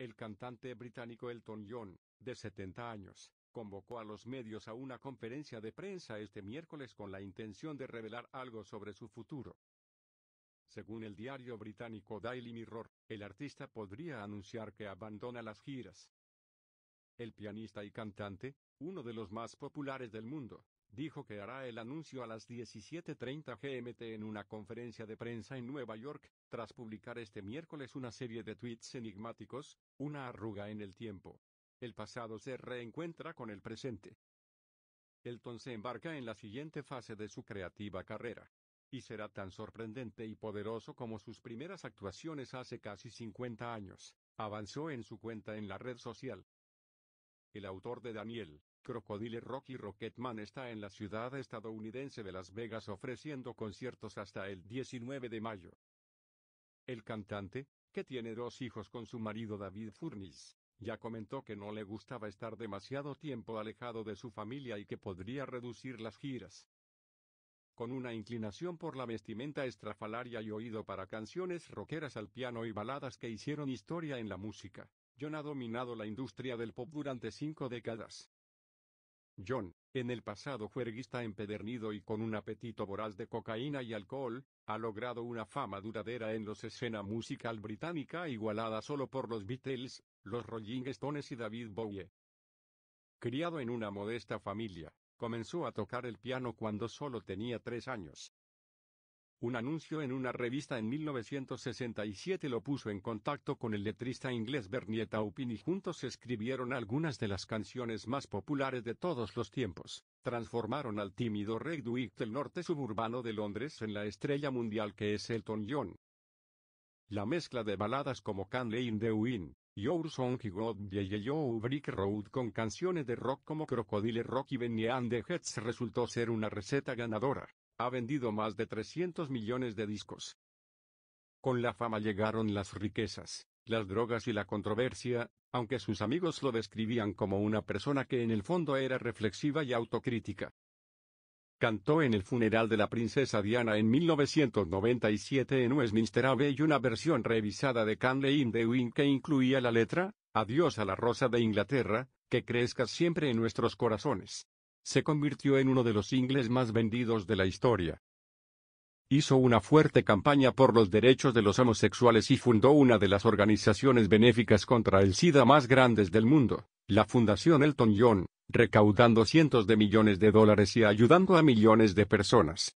El cantante británico Elton John, de 70 años, convocó a los medios a una conferencia de prensa este miércoles con la intención de revelar algo sobre su futuro. Según el diario británico Daily Mirror, el artista podría anunciar que abandona las giras. El pianista y cantante, uno de los más populares del mundo, dijo que hará el anuncio a las 17.30 GMT en una conferencia de prensa en Nueva York, tras publicar este miércoles una serie de tweets enigmáticos, una arruga en el tiempo. El pasado se reencuentra con el presente. Elton se embarca en la siguiente fase de su creativa carrera. Y será tan sorprendente y poderoso como sus primeras actuaciones hace casi 50 años, avanzó en su cuenta en la red social. El autor de Daniel, Crocodile Rock y Rocketman está en la ciudad estadounidense de Las Vegas ofreciendo conciertos hasta el 19 de mayo. El cantante, que tiene dos hijos con su marido David Furnis, ya comentó que no le gustaba estar demasiado tiempo alejado de su familia y que podría reducir las giras. Con una inclinación por la vestimenta estrafalaria y oído para canciones rockeras al piano y baladas que hicieron historia en la música, John ha dominado la industria del pop durante cinco décadas. John, en el pasado juerguista empedernido y con un apetito voraz de cocaína y alcohol, ha logrado una fama duradera en los escena musical británica igualada solo por los Beatles, los Rolling Stones y David Bowie. Criado en una modesta familia, comenzó a tocar el piano cuando solo tenía tres años, un anuncio en una revista en 1967 lo puso en contacto con el letrista inglés Bernie Taupin y juntos escribieron algunas de las canciones más populares de todos los tiempos. Transformaron al tímido Redwick del norte suburbano de Londres en la estrella mundial que es Elton John. La mezcla de baladas como Can't Lay in the Wind, Your Song y God Brick Road con canciones de rock como Crocodile Rock y Benny and the Heads resultó ser una receta ganadora. Ha vendido más de 300 millones de discos. Con la fama llegaron las riquezas, las drogas y la controversia, aunque sus amigos lo describían como una persona que en el fondo era reflexiva y autocrítica. Cantó en el funeral de la princesa Diana en 1997 en Westminster Abbey y una versión revisada de Canley in the Wind que incluía la letra, Adiós a la rosa de Inglaterra, que crezca siempre en nuestros corazones se convirtió en uno de los singles más vendidos de la historia. Hizo una fuerte campaña por los derechos de los homosexuales y fundó una de las organizaciones benéficas contra el SIDA más grandes del mundo, la Fundación Elton John, recaudando cientos de millones de dólares y ayudando a millones de personas.